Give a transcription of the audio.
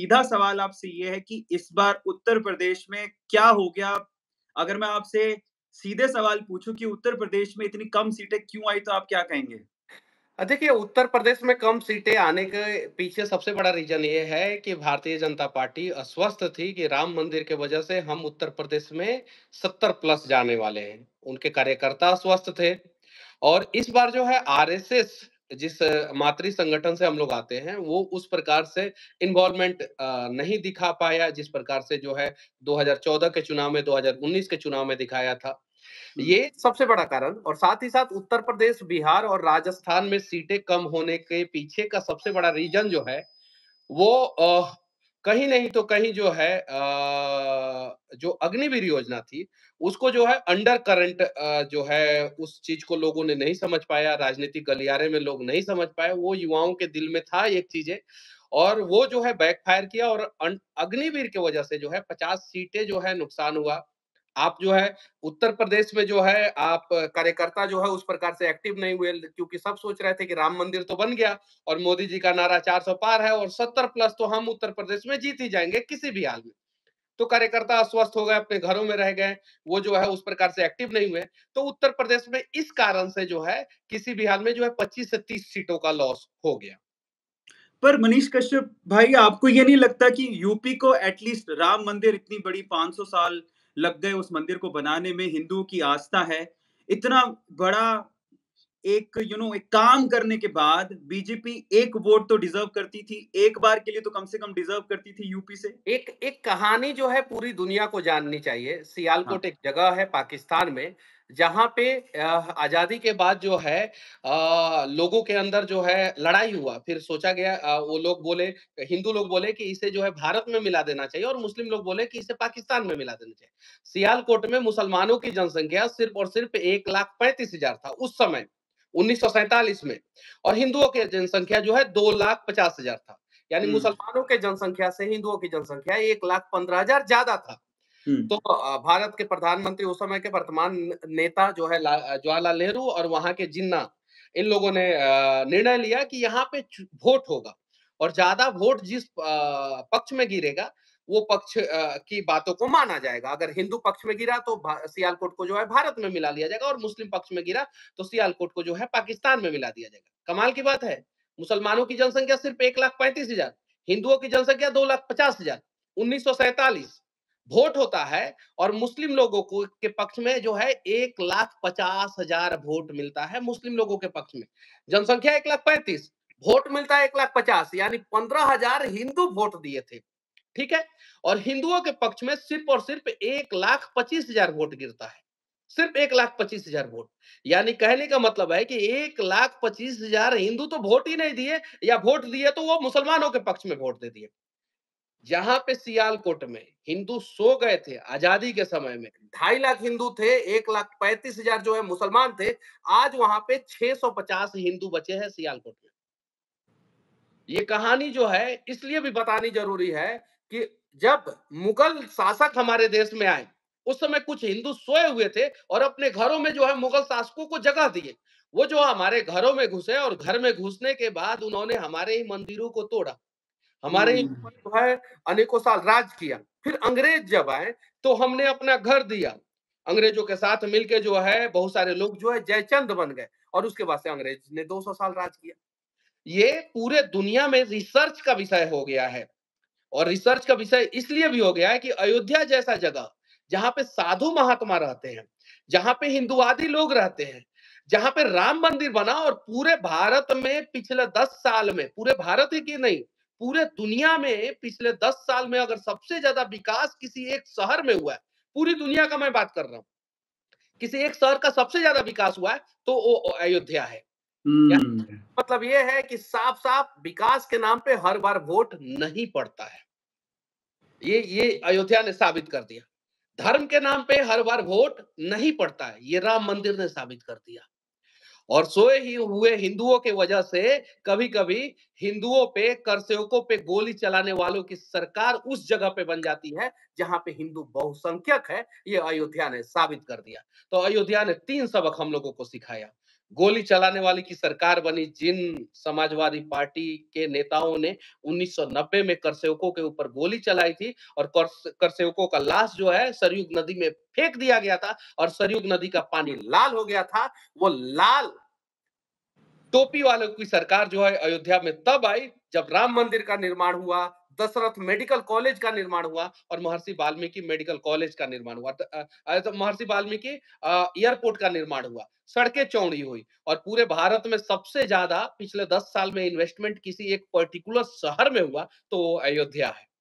सीधा सवाल आपसे ये है कि इस बार उत्तर प्रदेश में क्या हो गया अगर मैं आपसे सीधे सवाल पूछूं कि उत्तर प्रदेश में इतनी कम सीटें क्यों आई तो आप क्या कहेंगे देखिए उत्तर प्रदेश में कम सीटें आने के पीछे सबसे बड़ा रीजन ये है कि भारतीय जनता पार्टी अस्वस्थ थी कि राम मंदिर के वजह से हम उत्तर प्रदेश में सत्तर प्लस जाने वाले हैं उनके कार्यकर्ता अस्वस्थ थे और इस बार जो है आरएसएस जिस मातृ संगठन से हम लोग आते हैं वो उस प्रकार से इन्वॉल्वमेंट नहीं दिखा पाया जिस प्रकार से जो है 2014 के चुनाव में 2019 के चुनाव में दिखाया था ये सबसे बड़ा कारण और साथ ही साथ उत्तर प्रदेश बिहार और राजस्थान में सीटें कम होने के पीछे का सबसे बड़ा रीजन जो है वो कहीं नहीं तो कहीं जो है जो अग्निवीर योजना थी उसको जो है अंडर करंट जो है उस चीज को लोगों ने नहीं समझ पाया राजनीतिक गलियारे में लोग नहीं समझ पाए वो युवाओं के दिल में था एक चीजें और वो जो है बैकफायर किया और अं, अग्निवीर की वजह से जो है पचास सीटें जो है नुकसान हुआ आप जो है उत्तर प्रदेश में जो है आप कार्यकर्ता जो है उस प्रकार से एक्टिव नहीं हुए क्योंकि सब सोच रहे थे कि राम मंदिर तो बन गया और मोदी जी का नारा सौ पार है और सत्तर प्लस तो हम उत्तर प्रदेश में जीत ही जाएंगे किसी भी हाल में तो कार्यकर्ता अस्वस्थ हो गए अपने घरों में रह गए वो जो है उस प्रकार से एक्टिव नहीं हुए तो उत्तर प्रदेश में इस कारण से जो है किसी भी हाल में जो है पच्चीस से तीस सीटों का लॉस हो गया पर मनीष कश्यप भाई आपको ये नहीं लगता कि यूपी को एटलीस्ट राम मंदिर इतनी बड़ी 500 साल लग गए उस मंदिर को बनाने में हिंदुओं की आस्था है इतना बड़ा एक यू you नो know, एक काम करने के बाद बीजेपी एक वोट तो डिजर्व करती थी एक बार के लिए तो कम से कम डिजर्व करती थी यूपी से एक एक कहानी जो है पूरी दुनिया को जाननी चाहिए सियालकोट हाँ. एक जगह है पाकिस्तान में जहाँ पे आजादी के बाद जो है आ, लोगों के अंदर जो है लड़ाई हुआ फिर सोचा गया आ, वो लोग बोले हिंदू लोग बोले कि इसे जो है भारत में मिला देना चाहिए और मुस्लिम लोग बोले कि इसे पाकिस्तान में मिला देना चाहिए सियालकोट में मुसलमानों की जनसंख्या सिर्फ और सिर्फ एक लाख पैंतीस हजार था उस समय उन्नीस में और हिंदुओं की जनसंख्या जो है दो लाख पचास हजार था यानी मुसलमानों के जनसंख्या से हिंदुओं की जनसंख्या एक लाख पंद्रह हजार ज्यादा था तो भारत के प्रधानमंत्री उस समय के वर्तमान नेता जो है जवाहरलाल नेहरू और वहां के जिन्ना इन लोगों ने निर्णय लिया कि यहाँ पे वोट होगा और ज्यादा वोट जिस पक्ष में गिरेगा वो पक्ष की बातों को माना जाएगा अगर हिंदू पक्ष में गिरा तो सियालकोट को जो है भारत में मिला लिया जाएगा और मुस्लिम पक्ष में गिरा तो सियालकोट को जो है पाकिस्तान में मिला दिया जाएगा कमाल की बात है मुसलमानों की जनसंख्या सिर्फ एक लाख पैंतीस हजार हिंदुओं की जनसंख्या दो लाख पचास हजार उन्नीस सौ सैतालीस वोट होता है और मुस्लिम लोगों को के पक्ष में जो है एक लाख पचास हजार वोट मिलता है मुस्लिम लोगों के पक्ष में जनसंख्या एक लाख पैंतीस वोट मिलता है एक लाख पचास यानी पंद्रह हजार हिंदू वोट दिए थे ठीक है और हिंदुओं के पक्ष में सिर्फ और सिर्फ एक लाख पच्चीस हजार वोट गिरता है सिर्फ एक लाख पच्चीस हजार वोट यानी कहने का मतलब है कि एक लाख पच्चीस हजार हिंदू तो वोट ही नहीं दिए या वोट दिए तो वो मुसलमानों के पक्ष में वोट दे दिए जहां पे सियालकोट में हिंदू सो गए थे आजादी के समय में ढाई लाख हिंदू थे एक लाख पैंतीस हजार जो है मुसलमान थे आज वहां पे 650 हिंदू बचे हैं सियालकोट में ये कहानी जो है इसलिए भी बतानी जरूरी है कि जब मुगल शासक हमारे देश में आए उस समय कुछ हिंदू सोए हुए थे और अपने घरों में जो है मुगल शासकों को जगह दिए वो जो हमारे घरों में घुसे और घर में घुसने के बाद उन्होंने हमारे ही मंदिरों को तोड़ा हमारे हम्म। जो है अनेकों साल राज किया फिर अंग्रेज जब आए तो हमने अपना घर दिया अंग्रेजों के साथ मिलके जो है बहुत सारे लोग जो है जयचंद बन गए और उसके बाद से अंग्रेज ने 200 साल राज किया ये पूरे दुनिया में रिसर्च का विषय हो गया है और रिसर्च का विषय इसलिए भी हो गया है कि अयोध्या जैसा जगह जहाँ पे साधु महात्मा रहते हैं जहाँ पे हिंदुवादी लोग रहते हैं जहाँ पे राम मंदिर बना और पूरे भारत में पिछले दस साल में पूरे भारत ही की नहीं पूरे दुनिया में पिछले दस साल में अगर सबसे ज्यादा विकास किसी एक शहर में हुआ है पूरी दुनिया का मैं बात कर रहा हूँ किसी एक शहर का सबसे ज्यादा विकास हुआ है तो वो अयोध्या है हम्म। मतलब ये है कि साफ साफ विकास के नाम पे हर बार वोट नहीं पड़ता है ये ये अयोध्या ने साबित कर दिया धर्म के नाम पे हर बार वोट नहीं पड़ता है ये राम मंदिर ने साबित कर दिया और सोए ही हुए हिंदुओं के वजह से कभी कभी हिंदुओं पे कर सेवकों पे गोली चलाने वालों की सरकार उस जगह पे बन जाती है जहां पे हिंदू बहुसंख्यक है ये अयोध्या ने साबित कर दिया तो अयोध्या ने तीन सबक हम लोगों को सिखाया गोली चलाने वाली की सरकार बनी जिन समाजवादी पार्टी के नेताओं ने 1990 में करसेवकों के ऊपर गोली चलाई थी और करसेवकों का लाश जो है सरयुग नदी में फेंक दिया गया था और सरयुग नदी का पानी लाल हो गया था वो लाल टोपी वालों की सरकार जो है अयोध्या में तब आई जब राम मंदिर का निर्माण हुआ दशरथ मेडिकल कॉलेज का निर्माण हुआ और महर्षि वाल्मीकि मेडिकल कॉलेज का निर्माण हुआ तो महर्षि वाल्मीकि एयरपोर्ट का निर्माण हुआ सड़कें चौड़ी हुई और पूरे भारत में सबसे ज्यादा पिछले दस साल में इन्वेस्टमेंट किसी एक पर्टिकुलर शहर में हुआ तो अयोध्या है